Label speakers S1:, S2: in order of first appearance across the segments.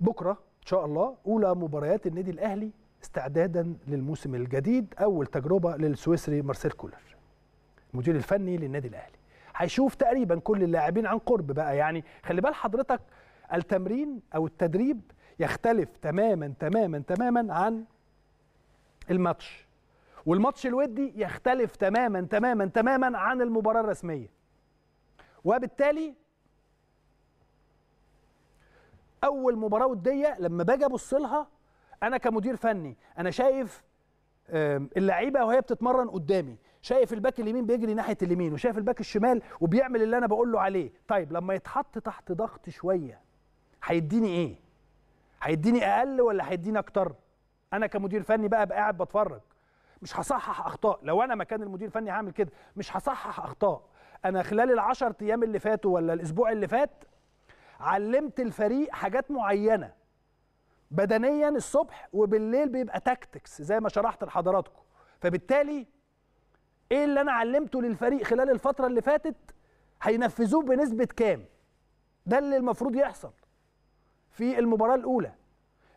S1: بكره ان شاء الله اولى مباريات النادي الاهلي استعدادا للموسم الجديد اول تجربه للسويسري مارسيل كولر المدير الفني للنادي الاهلي هيشوف تقريبا كل اللاعبين عن قرب بقى يعني خلي بال حضرتك التمرين او التدريب يختلف تماما تماما تماما عن الماتش والماتش الودي يختلف تماما تماما تماما عن المباراه الرسميه وبالتالي اول مباراه وديه لما باجي ابص لها انا كمدير فني انا شايف اللعيبه وهي بتتمرن قدامي شايف الباك اليمين بيجري ناحيه اليمين وشايف الباك الشمال وبيعمل اللي انا بقول له عليه طيب لما يتحط تحت ضغط شويه هيديني ايه هيديني اقل ولا هيديني اكتر انا كمدير فني بقى بقى قاعد بتفرج مش هصحح اخطاء لو انا مكان المدير الفني هعمل كده مش هصحح اخطاء انا خلال العشر ايام اللي فاتوا ولا الاسبوع اللي فات علمت الفريق حاجات معينه بدنيا الصبح وبالليل بيبقى تاكتكس زي ما شرحت لحضراتكم فبالتالي ايه اللي انا علمته للفريق خلال الفتره اللي فاتت هينفذوه بنسبه كام ده اللي المفروض يحصل في المباراه الاولى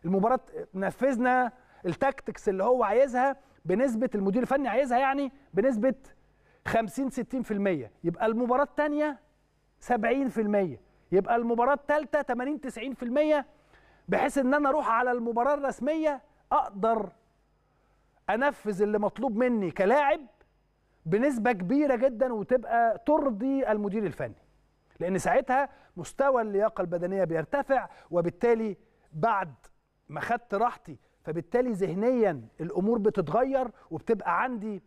S1: المباراه نفذنا التاكتكس اللي هو عايزها بنسبه المدير الفني عايزها يعني بنسبه 50 60% يبقى المباراه الثانيه 70% يبقى المباراه الثالثه 80 90% بحيث ان انا اروح على المباراه الرسميه اقدر انفذ اللي مطلوب مني كلاعب بنسبه كبيره جدا وتبقى ترضي المدير الفني لان ساعتها مستوى اللياقه البدنيه بيرتفع وبالتالي بعد ما خدت راحتي فبالتالي ذهنيا الامور بتتغير وبتبقى عندي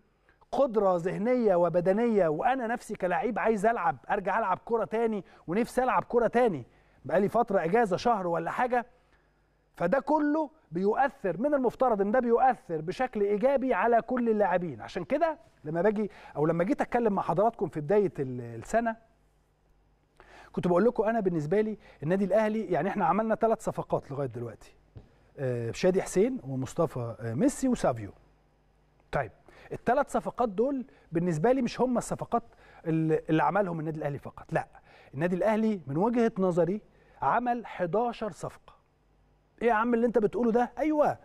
S1: قدره ذهنيه وبدنيه وانا نفسي كلاعب عايز العب ارجع العب كره تاني ونفسي العب كره تاني بقالي فتره اجازه شهر ولا حاجه فده كله بيؤثر من المفترض ان ده بيؤثر بشكل ايجابي على كل اللاعبين عشان كده لما باجي او لما جيت اتكلم مع حضراتكم في بدايه السنه كنت بقول لكم انا بالنسبه لي النادي الاهلي يعني احنا عملنا ثلاث صفقات لغايه دلوقتي آه، شادي حسين ومصطفى آه، ميسي وسافيو طيب الثلاث صفقات دول بالنسبه لي مش هم الصفقات اللي عملهم النادي الاهلي فقط لا النادي الاهلي من وجهه نظري عمل 11 صفقه ايه يا عم اللي انت بتقوله ده ايوه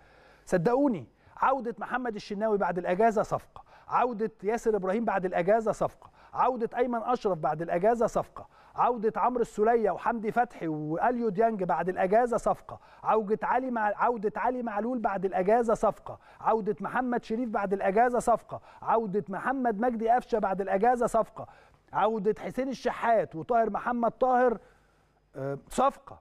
S1: صدقوني عوده محمد الشناوي بعد الاجازه صفقه عوده ياسر ابراهيم بعد الاجازه صفقه عوده ايمن اشرف بعد الاجازه صفقه عودة عمرو السولية وحمدي فتحي واليو ديانج بعد الأجازة صفقة عودة علي مع عودة علي معلول بعد الأجازة صفقة عودة محمد شريف بعد الأجازة صفقة عودة محمد مجدي قفشة بعد الأجازة صفقة عودة حسين الشحات وطاهر محمد طاهر آه، صفقة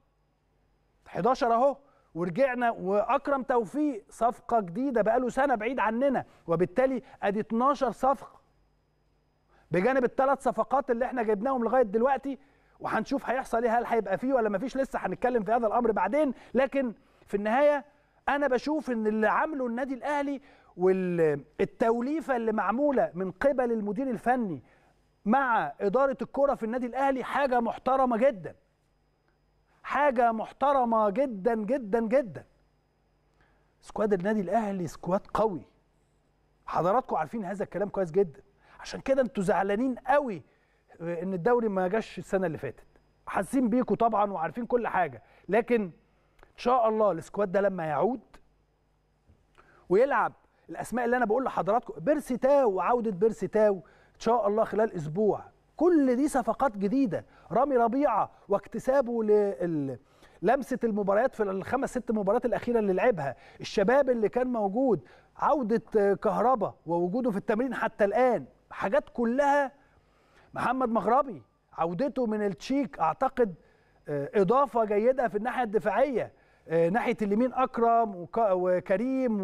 S1: 11 أهو ورجعنا واكرم توفيق صفقه جديده بقاله سنه بعيد عننا وبالتالي ادي 12 صفقه بجانب الثلاث صفقات اللي احنا جبناهم لغايه دلوقتي وهنشوف هيحصل ايه هل هيبقى فيه ولا مفيش لسه هنتكلم في هذا الامر بعدين لكن في النهايه انا بشوف ان اللي عامله النادي الاهلي والتوليفه اللي معموله من قبل المدير الفني مع اداره الكره في النادي الاهلي حاجه محترمه جدا حاجه محترمه جدا جدا جدا سكواد النادي الاهلي سكواد قوي حضراتكم عارفين هذا الكلام كويس جدا عشان كده انتوا زعلانين قوي آه، ان الدوري ما جاش السنه اللي فاتت حاسين بيكوا طبعا وعارفين كل حاجه لكن ان شاء الله السكواد ده لما يعود ويلعب الاسماء اللي انا بقول لحضراتكم بيرسي تاو وعوده بيرسي تاو ان شاء الله خلال اسبوع كل دي صفقات جديده رامي ربيعه واكتسابه لل لمسه المباريات في الخمس ست مباريات الاخيره اللي لعبها الشباب اللي كان موجود عوده آه، كهربا ووجوده في التمرين حتى الان حاجات كلها محمد مغربي عودته من التشيك اعتقد آه، اضافه جيده في الناحيه الدفاعيه آه، ناحيه اليمين اكرم وكريم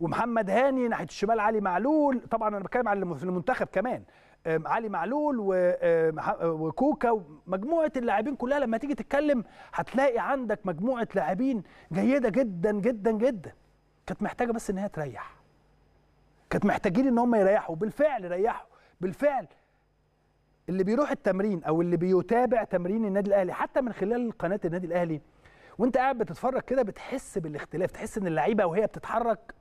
S1: ومحمد هاني ناحيه الشمال علي معلول طبعا انا بتكلم في المنتخب كمان علي معلول آه، وكوكا ومجموعه اللاعبين كلها لما تيجي تتكلم هتلاقي عندك مجموعه لاعبين جيده جدا جدا جدا كانت محتاجه بس ان هي تريح كانت محتاجين ان هم يريحوا بالفعل ريحوا بالفعل اللي بيروح التمرين او اللي بيتابع تمرين النادي الاهلي حتى من خلال قناه النادي الاهلي وانت قاعد بتتفرج كده بتحس بالاختلاف تحس ان اللعيبه وهي بتتحرك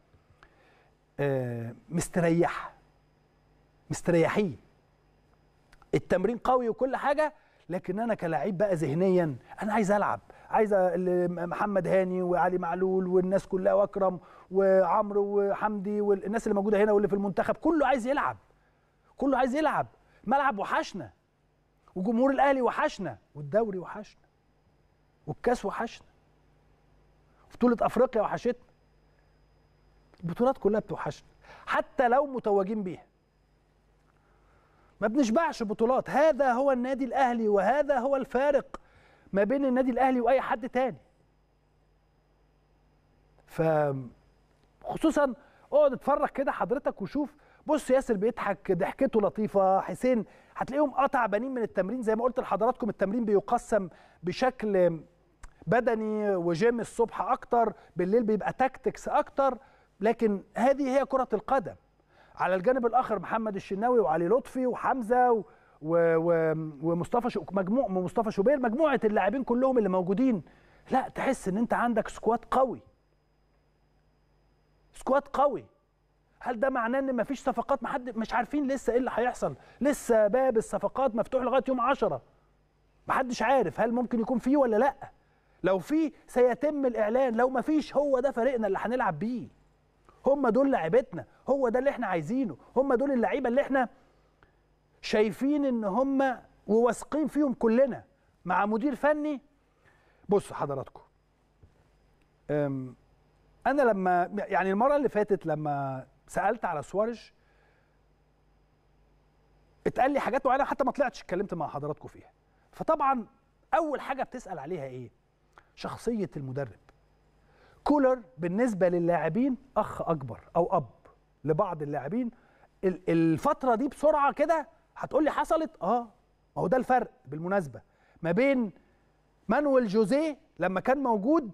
S1: آه، مستريحه مستريحين التمرين قوي وكل حاجه لكن انا كلاعب بقى ذهنيا انا عايز العب عايزه محمد هاني وعلي معلول والناس كلها واكرم وعمرو وحمدي والناس اللي موجوده هنا واللي في المنتخب كله عايز يلعب كله عايز يلعب ملعب وحشنا وجمهور الاهلي وحشنا والدوري وحشنا والكاس وحشنا بطوله افريقيا وحشتنا البطولات كلها بتوحشنا حتى لو متوجين بيها ما بنشبعش بطولات هذا هو النادي الاهلي وهذا هو الفارق ما بين النادي الاهلي واي حد تاني ف خصوصا اقعد اتفرج كده حضرتك وشوف بص ياسر بيضحك ضحكته لطيفه حسين هتلاقيهم قطع بنين من التمرين زي ما قلت لحضراتكم التمرين بيقسم بشكل بدني وجيم الصبح اكتر بالليل بيبقى تاكتكس اكتر لكن هذه هي كره القدم على الجانب الاخر محمد الشناوي وعلي لطفي وحمزه ومصطفى شو مجموع مصطفى شوبير مجموعه اللاعبين كلهم اللي موجودين لا تحس ان انت عندك سكواد قوي سكواد قوي هل ده معناه ان مفيش صفقات محد مش عارفين لسه ايه اللي هيحصل لسه باب الصفقات مفتوح لغايه يوم 10 محدش عارف هل ممكن يكون فيه ولا لا لو في سيتم الاعلان لو مفيش هو ده فريقنا اللي هنلعب بيه هم دول لعيبتنا هو ده اللي احنا عايزينه هم دول اللعيبه اللي احنا شايفين ان هم وواثقين فيهم كلنا مع مدير فني بصوا حضراتكم انا لما يعني المره اللي فاتت لما سالت على سوارج اتقال لي حاجات معينه حتى ما طلعتش اتكلمت مع حضراتكم فيها فطبعا اول حاجه بتسال عليها ايه شخصيه المدرب كولر بالنسبه للاعبين اخ اكبر او اب لبعض اللاعبين الفتره دي بسرعه كده هتقول لي حصلت اه ما هو ده الفرق بالمناسبه ما بين مانويل جوزيه لما كان موجود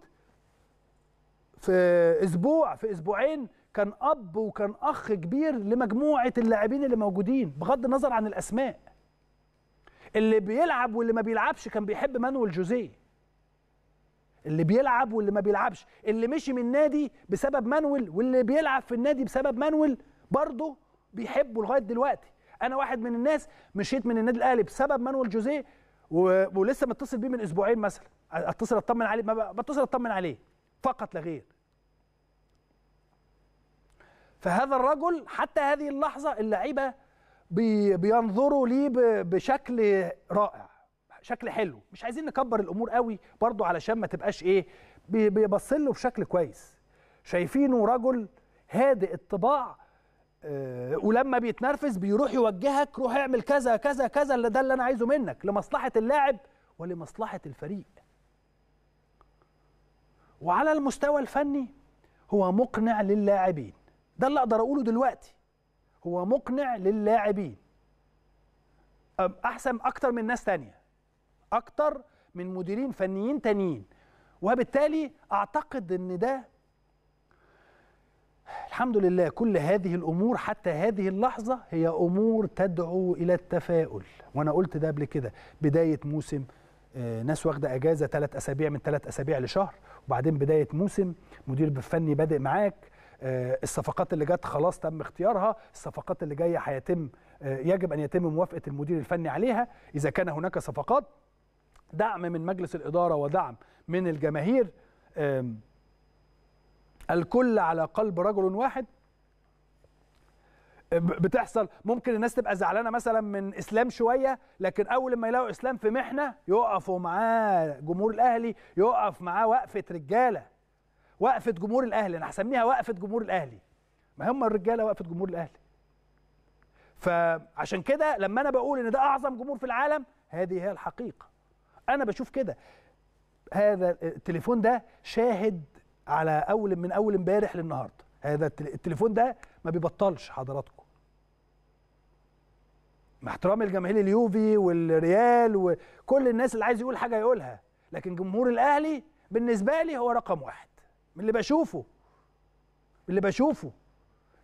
S1: في اسبوع في اسبوعين كان اب وكان اخ كبير لمجموعه اللاعبين اللي موجودين بغض النظر عن الاسماء اللي بيلعب واللي ما بيلعبش كان بيحب مانويل جوزيه اللي بيلعب واللي ما بيلعبش اللي مشي من النادي بسبب مانويل واللي بيلعب في النادي بسبب مانويل برضه بيحبه لغايه دلوقتي انا واحد من الناس مشيت من النادي الاهلي بسبب مانويل جوزيه و... ولسه متصل بيه من اسبوعين مثلا اتصل اطمن عليه ما بتصل اطمن عليه فقط لا غير فهذا الرجل حتى هذه اللحظه اللعيبه بي... بينظروا ليه ب... بشكل رائع شكل حلو مش عايزين نكبر الامور قوي برضو علشان ما تبقاش ايه بيبص له بشكل كويس شايفينه رجل هادئ الطباع آه، ولما بيتنرفز بيروح يوجهك روح اعمل كذا كذا كذا اللي ده اللي انا عايزه منك لمصلحه اللاعب ولمصلحه الفريق وعلى المستوى الفني هو مقنع للاعبين ده اللي اقدر اقوله دلوقتي هو مقنع للاعبين احسن اكتر من ناس تانية اكتر من مديرين فنيين تانيين وبالتالي اعتقد ان ده الحمد لله كل هذه الامور حتى هذه اللحظه هي امور تدعو الى التفاؤل وانا قلت ده قبل كده بدايه موسم آه، ناس واخده اجازه ثلاث اسابيع من ثلاث اسابيع لشهر وبعدين بدايه موسم مدير فني بادئ معاك آه، الصفقات اللي جت خلاص تم اختيارها الصفقات اللي جايه هيتم آه، يجب ان يتم موافقه المدير الفني عليها اذا كان هناك صفقات دعم من مجلس الاداره ودعم من الجماهير الكل على قلب رجل واحد بتحصل ممكن الناس تبقى زعلانه مثلا من اسلام شويه لكن اول ما يلاقوا اسلام في محنه يقفوا معاه جمهور الاهلي يقف معاه وقفه رجاله وقفه جمهور الاهلي انا هسميها وقفه جمهور الاهلي ما هم الرجاله وقفه جمهور الاهلي فعشان كده لما انا بقول ان ده اعظم جمهور في العالم هذه هي الحقيقه انا بشوف كده هذا التليفون ده شاهد على اول من اول امبارح للنهارده هذا التليفون ده ما بيبطلش حضراتكم مع احترامي لجماهير اليوفي والريال وكل الناس اللي عايز يقول حاجه يقولها لكن جمهور الاهلي بالنسبه لي هو رقم واحد من اللي بشوفه من اللي بشوفه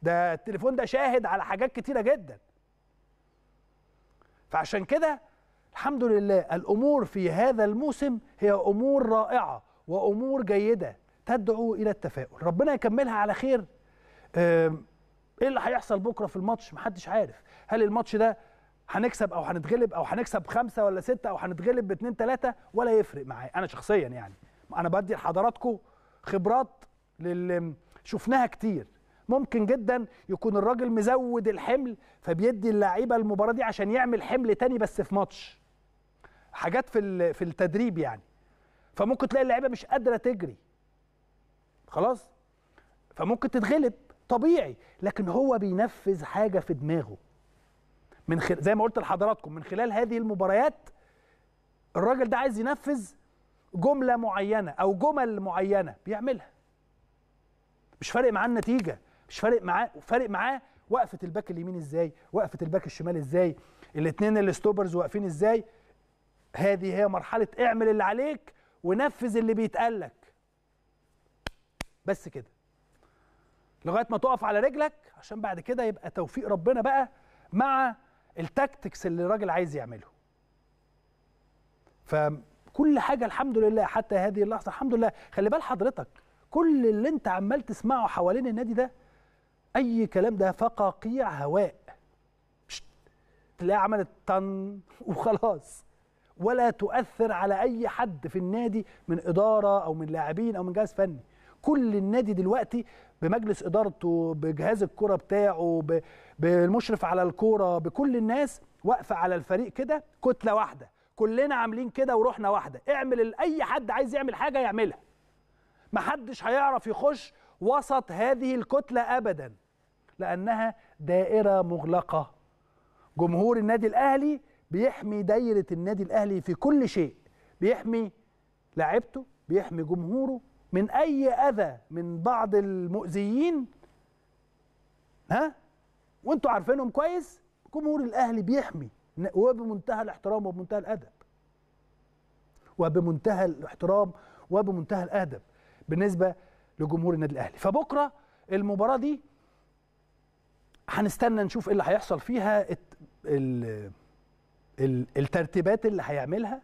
S1: ده التليفون ده شاهد على حاجات كتيره جدا فعشان كده الحمد لله الامور في هذا الموسم هي امور رائعه وامور جيده تدعو الى التفاؤل ربنا يكملها على خير ايه اللي هيحصل بكره في الماتش محدش عارف هل الماتش ده هنكسب او هنتغلب او هنكسب خمسة ولا ستة او هنتغلب باتنين تلاتة ولا يفرق معايا انا شخصيا يعني انا بدي لحضراتكم خبرات للي شفناها كتير ممكن جدا يكون الراجل مزود الحمل فبيدي اللعيبه المباراه دي عشان يعمل حمل تاني بس في ماتش حاجات في في التدريب يعني فممكن تلاقي اللعيبه مش قادره تجري خلاص فممكن تتغلب طبيعي لكن هو بينفذ حاجه في دماغه من خل... زي ما قلت لحضراتكم من خلال هذه المباريات الراجل ده عايز ينفذ جمله معينه او جمل معينه بيعملها مش فارق معاه النتيجه مش فارق معاه فارق معاه وقفه الباك اليمين ازاي وقفه الباك الشمال ازاي الاثنين الستوبرز واقفين ازاي هذه هي مرحله اعمل اللي عليك ونفذ اللي بيتقال لك بس كده لغايه ما تقف على رجلك عشان بعد كده يبقى توفيق ربنا بقى مع التاكتكس اللي الراجل عايز يعمله فكل حاجه الحمد لله حتى هذه اللحظه الحمد لله خلي بال حضرتك كل اللي انت عمال تسمعه حوالين النادي ده اي كلام ده فقاقيع هواء تلاقيها عملت طن وخلاص ولا تؤثر على اي حد في النادي من اداره او من لاعبين او من جهاز فني كل النادي دلوقتي بمجلس ادارته بجهاز الكره بتاعه بالمشرف على الكوره بكل الناس واقفه على الفريق كده كتله واحده كلنا عاملين كده وروحنا واحده اعمل اي حد عايز يعمل حاجه يعملها محدش هيعرف يخش وسط هذه الكتله ابدا لانها دائره مغلقه جمهور النادي الاهلي بيحمي دايره النادي الاهلي في كل شيء بيحمي لاعيبته بيحمي جمهوره من أي أذى من بعض المؤذيين ها وانتوا عارفينهم كويس جمهور الأهلي بيحمي وبمنتهى الاحترام وبمنتهى الأدب وبمنتهى الاحترام وبمنتهى الأدب بالنسبة لجمهور النادي الأهلي فبكرة المباراة دي هنستنى نشوف ايه اللي هيحصل فيها الترتيبات اللي هيعملها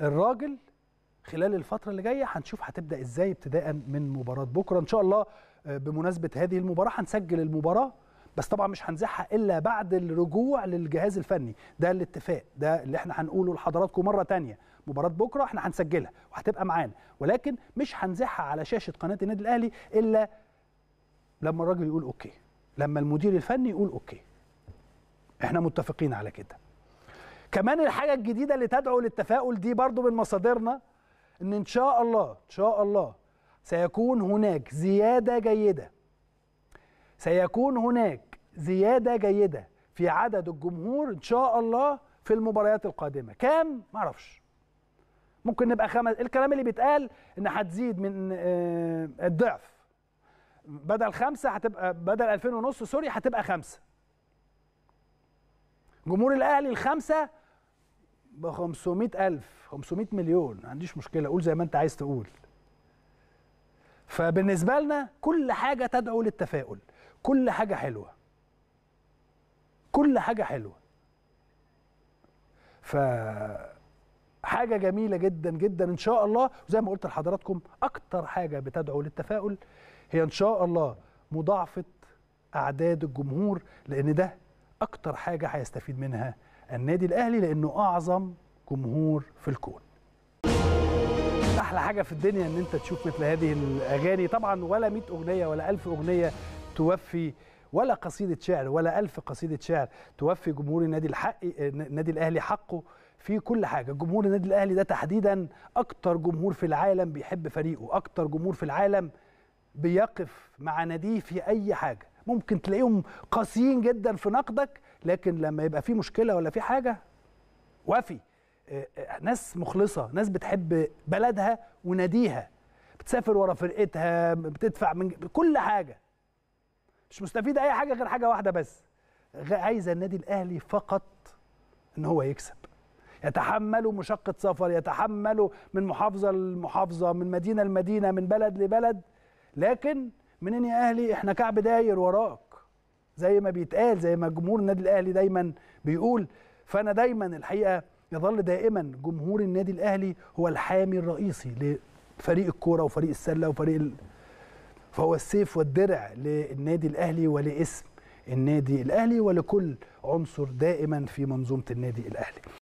S1: الراجل خلال الفتره اللي جايه هنشوف هتبدا ازاي ابتداء من مباراه بكره ان شاء الله آه، بمناسبه هذه المباراه هنسجل المباراه بس طبعا مش هنزحها الا بعد الرجوع للجهاز الفني ده الاتفاق ده اللي احنا هنقوله لحضراتكم مره تانية مباراه بكره احنا هنسجلها وهتبقى معانا ولكن مش هنزحها على شاشه قناه النادي الاهلي الا لما الراجل يقول اوكي لما المدير الفني يقول اوكي احنا متفقين على كده كمان الحاجه الجديده اللي تدعو للتفاؤل دي برضو من مصادرنا ان ان شاء الله ان شاء الله سيكون هناك زياده جيده سيكون هناك زياده جيده في عدد الجمهور ان شاء الله في المباريات القادمه كام ما اعرفش ممكن نبقى خمس الكلام اللي بيتقال ان هتزيد من آه، الضعف بدل خمسة هتبقى بدل 2000 ونص سوري هتبقى خمسة جمهور الاهلي الخمسة ب 500000 500 مليون ما عنديش مشكله قول زي ما انت عايز تقول فبالنسبه لنا كل حاجه تدعو للتفاؤل كل حاجه حلوه كل حاجه حلوه ف حاجة جميلة جدا جدا إن شاء الله وزي ما قلت لحضراتكم أكتر حاجة بتدعو للتفاؤل هي إن شاء الله مضاعفة أعداد الجمهور لأن ده أكتر حاجة هيستفيد منها النادي الاهلي لانه اعظم جمهور في الكون احلى حاجه في الدنيا ان انت تشوف مثل هذه الاغاني طبعا ولا 100 اغنيه ولا 1000 اغنيه توفي ولا قصيده شعر ولا 1000 قصيده شعر توفي جمهور النادي الحق النادي الاهلي حقه في كل حاجه جمهور النادي الاهلي ده تحديدا اكتر جمهور في العالم بيحب فريقه اكتر جمهور في العالم بيقف مع ناديه في اي حاجه ممكن تلاقيهم قاسيين جدا في نقدك لكن لما يبقى في مشكله ولا في حاجه وفي آه، آه، ناس مخلصه ناس بتحب بلدها وناديها بتسافر ورا فرقتها بتدفع من كل حاجه مش مستفيده اي حاجه غير حاجه واحده بس عايزه النادي الاهلي فقط ان هو يكسب يتحملوا مشقة سفر يتحملوا من محافظة لمحافظة من مدينة لمدينة من بلد لبلد لكن منين يا أهلي إحنا كعب داير وراك زي ما بيتقال زي ما جمهور النادي الاهلي دايما بيقول فانا دايما الحقيقه يظل دائما جمهور النادي الاهلي هو الحامي الرئيسي لفريق الكوره وفريق السله وفريق ال... فهو السيف والدرع للنادي الاهلي ولاسم النادي الاهلي ولكل عنصر دائما في منظومه النادي الاهلي